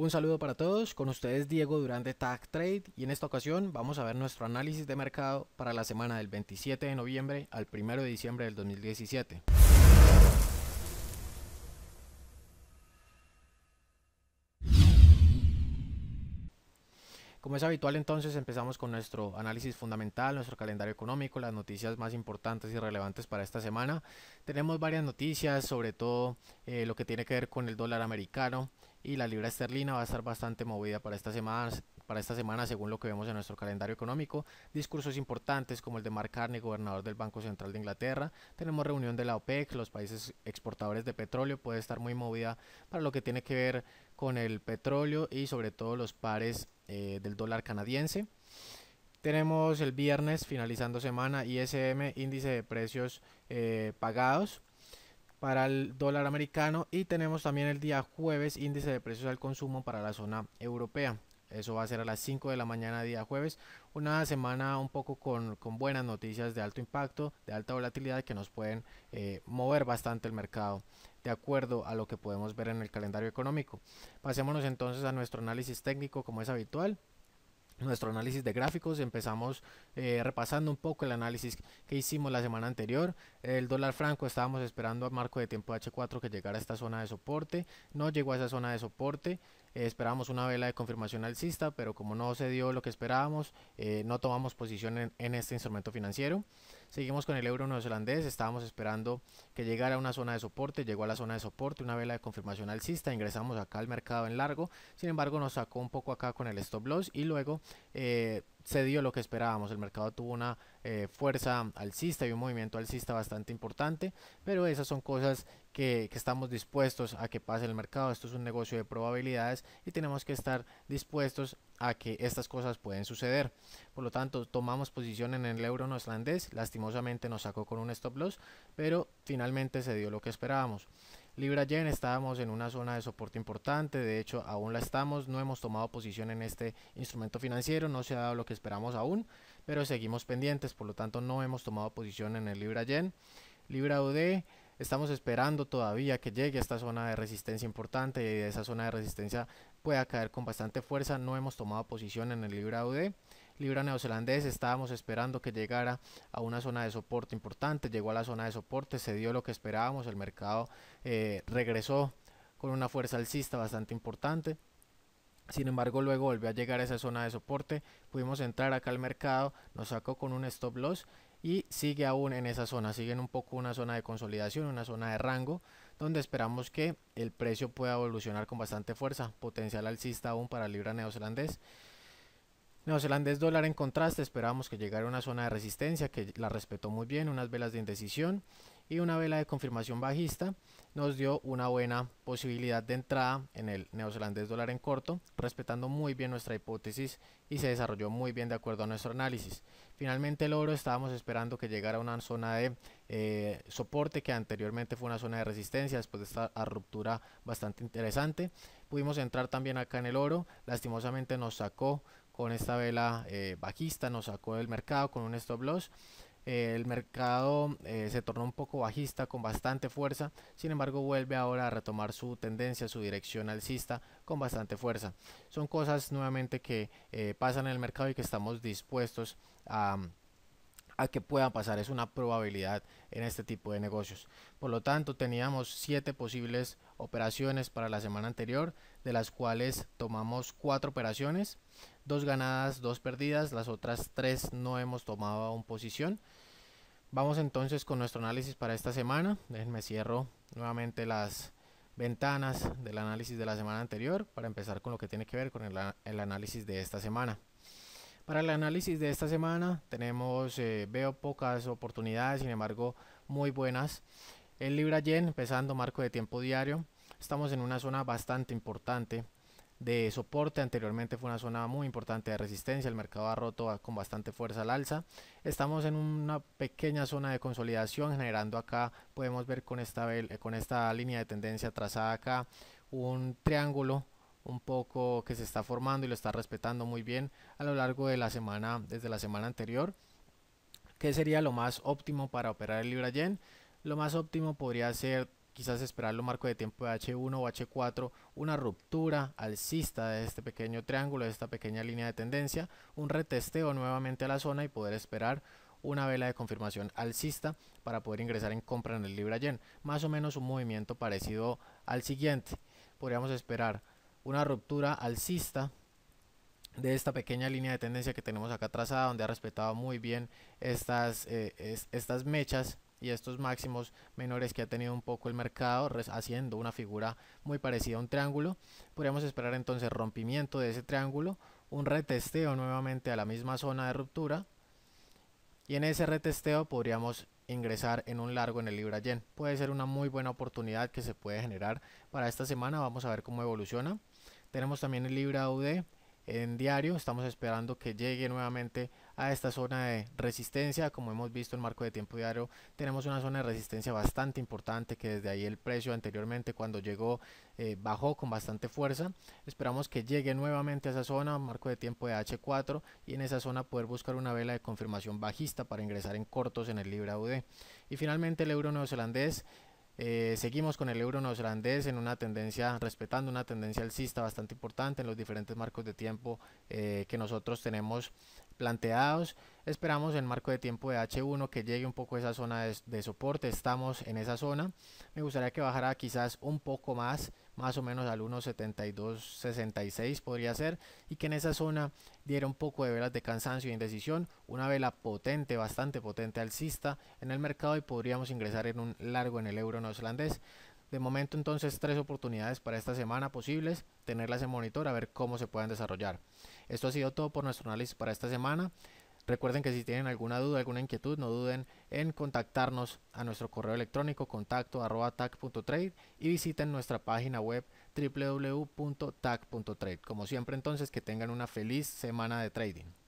Un saludo para todos, con ustedes Diego durante Tag Trade y en esta ocasión vamos a ver nuestro análisis de mercado para la semana del 27 de noviembre al 1 de diciembre del 2017. Como es habitual entonces empezamos con nuestro análisis fundamental, nuestro calendario económico, las noticias más importantes y relevantes para esta semana. Tenemos varias noticias, sobre todo eh, lo que tiene que ver con el dólar americano, y la libra esterlina va a estar bastante movida para esta semana, para esta semana según lo que vemos en nuestro calendario económico. Discursos importantes como el de Mark Carney, gobernador del Banco Central de Inglaterra. Tenemos reunión de la OPEC, los países exportadores de petróleo. Puede estar muy movida para lo que tiene que ver con el petróleo y sobre todo los pares eh, del dólar canadiense. Tenemos el viernes finalizando semana ISM, índice de precios eh, pagados para el dólar americano y tenemos también el día jueves índice de precios al consumo para la zona europea. Eso va a ser a las 5 de la mañana día jueves. Una semana un poco con, buenas noticias de alto impacto, de alta volatilidad que nos pueden eh, mover bastante el mercado de acuerdo a lo que podemos ver en el calendario económico. Pasémonos entonces a nuestro análisis técnico como es habitual nuestro análisis de gráficos. Empezamos eh, repasando un poco el análisis que hicimos la semana anterior. El dólar franco estábamos esperando a marco de tiempo H4 que llegara a esta zona de soporte. No llegó a esa zona de soporte esperamos eh, esperábamos una vela de confirmación alcista, pero como no se dio lo que esperábamos, eh, no tomamos posición en, este instrumento financiero. Seguimos con el euro neozelandés, estábamos esperando que llegara a una zona de soporte, llegó a la zona de soporte, una vela de confirmación alcista, ingresamos acá al mercado en largo, sin embargo nos sacó un poco acá con el stop loss y luego... Eh, se dio lo que esperábamos. El mercado tuvo una eh, fuerza alcista y un movimiento alcista bastante importante, pero esas son cosas que, estamos dispuestos a que pase el mercado. Esto es un negocio de probabilidades y tenemos que estar dispuestos a que estas cosas pueden suceder. Por lo tanto, tomamos posición en el euro neozelandés. Lastimosamente nos sacó con un stop loss, pero finalmente se dio lo que esperábamos. Libra Yen estábamos en una zona de soporte importante, de hecho aún la estamos, no hemos tomado posición en este instrumento financiero, no se ha dado lo que esperamos aún, pero seguimos pendientes, por lo tanto no hemos tomado posición en el Libra Yen. Libra UD, estamos esperando todavía que llegue a esta zona de resistencia importante y de esa zona de resistencia pueda caer con bastante fuerza, no hemos tomado posición en el Libra UD libra neozelandés, estábamos esperando que llegara a una zona de soporte importante, llegó a la zona de soporte, se dio lo que esperábamos, el mercado eh, regresó con una fuerza alcista bastante importante. Sin embargo, luego volvió a llegar a esa zona de soporte, pudimos entrar acá al mercado, nos sacó con un stop loss y sigue aún en esa zona, sigue en un poco una zona de consolidación, una zona de rango, donde esperamos que el precio pueda evolucionar con bastante fuerza, potencial alcista aún para libra neozelandés. Neozelandés dólar en contraste, esperábamos que llegara a una zona de resistencia que la respetó muy bien, unas velas de indecisión y una vela de confirmación bajista nos dio una buena posibilidad de entrada en el neozelandés dólar en corto, respetando muy bien nuestra hipótesis y se desarrolló muy bien de acuerdo a nuestro análisis. Finalmente el oro estábamos esperando que llegara a una zona de eh, soporte que anteriormente fue una zona de resistencia después de esta ruptura bastante interesante. Pudimos entrar también acá en el oro, lastimosamente nos sacó con esta vela eh, bajista, nos sacó del mercado con un stop loss. Eh, el mercado eh, se tornó un poco bajista con bastante fuerza, sin embargo vuelve ahora a retomar su tendencia, su dirección alcista con bastante fuerza. Son cosas nuevamente que pasan en el mercado y que estamos dispuestos a a que pueda pasar, es una probabilidad en este tipo de negocios. Por lo tanto, teníamos siete posibles operaciones para la semana anterior, de las cuales tomamos cuatro operaciones, dos ganadas, dos perdidas, las otras tres no hemos tomado aún posición. Vamos entonces con nuestro análisis para esta semana. Déjenme cierro nuevamente las ventanas del análisis de la semana anterior para empezar con lo que tiene que ver con el análisis de esta semana. Para el análisis de esta semana tenemos, eh, veo pocas oportunidades, sin embargo muy buenas. El Libra Yen, empezando marco de tiempo diario, estamos en una zona bastante importante de soporte, anteriormente fue una zona muy importante de resistencia, el mercado ha roto con bastante fuerza al alza, estamos en una pequeña zona de consolidación generando acá, podemos ver con esta, con esta línea de tendencia trazada acá, un triángulo un poco que se está formando y lo está respetando muy bien a lo largo de la semana, desde la semana anterior. ¿Qué sería lo más óptimo para operar el Libra Yen? Lo más óptimo podría ser quizás esperar lo marco de tiempo de H1 o H4, una ruptura alcista de este pequeño triángulo, de esta pequeña línea de tendencia, un retesteo nuevamente a la zona y poder esperar una vela de confirmación alcista para poder ingresar en compra en el Libra Yen. Más o menos un movimiento parecido al siguiente. Podríamos esperar una ruptura alcista de esta pequeña línea de tendencia que tenemos acá trazada, donde ha respetado muy bien estas, eh, estas mechas y estos máximos menores que ha tenido un poco el mercado, haciendo una figura muy parecida a un triángulo. Podríamos esperar entonces rompimiento de ese triángulo, un retesteo nuevamente a la misma zona de ruptura, y en ese retesteo podríamos ingresar en un largo en el Libra Yen. Puede ser una muy buena oportunidad que se puede generar para esta semana. Vamos a ver cómo evoluciona. Tenemos también el Libra AUD en diario, estamos esperando que llegue nuevamente a esta zona de resistencia, como hemos visto en marco de tiempo diario, tenemos una zona de resistencia bastante importante que desde ahí el precio anteriormente cuando llegó eh, bajó con bastante fuerza, esperamos que llegue nuevamente a esa zona, marco de tiempo de H4 y en esa zona poder buscar una vela de confirmación bajista para ingresar en cortos en el Libra AUD. Y finalmente el euro neozelandés eh, seguimos con el euro neozelandés en una tendencia, respetando una tendencia alcista bastante importante en los diferentes marcos de tiempo eh, que nosotros tenemos planteados. Esperamos el marco de tiempo de H1 que llegue un poco a esa zona de, soporte. Estamos en esa zona. Me gustaría que bajara quizás un poco más, más o menos al 1.7266 podría ser. Y que en esa zona diera un poco de velas de cansancio e indecisión. Una vela potente, bastante potente alcista en el mercado y podríamos ingresar en un largo en el euro neozelandés. De momento entonces tres oportunidades para esta semana posibles, tenerlas en monitor a ver cómo se pueden desarrollar. Esto ha sido todo por nuestro análisis para esta semana. Recuerden que si tienen alguna duda, alguna inquietud, no duden en contactarnos a nuestro correo electrónico contacto arroba y visiten nuestra página web www.tac.trade. Como siempre entonces, que tengan una feliz semana de trading.